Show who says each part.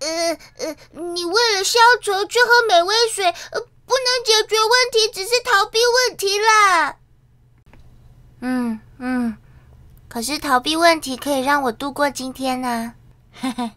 Speaker 1: 呃呃，你为了消愁去喝美味水，不能解决问题，只是逃避问题啦。
Speaker 2: 嗯嗯，可是逃避问题可以让我度过今天呢。嘿嘿。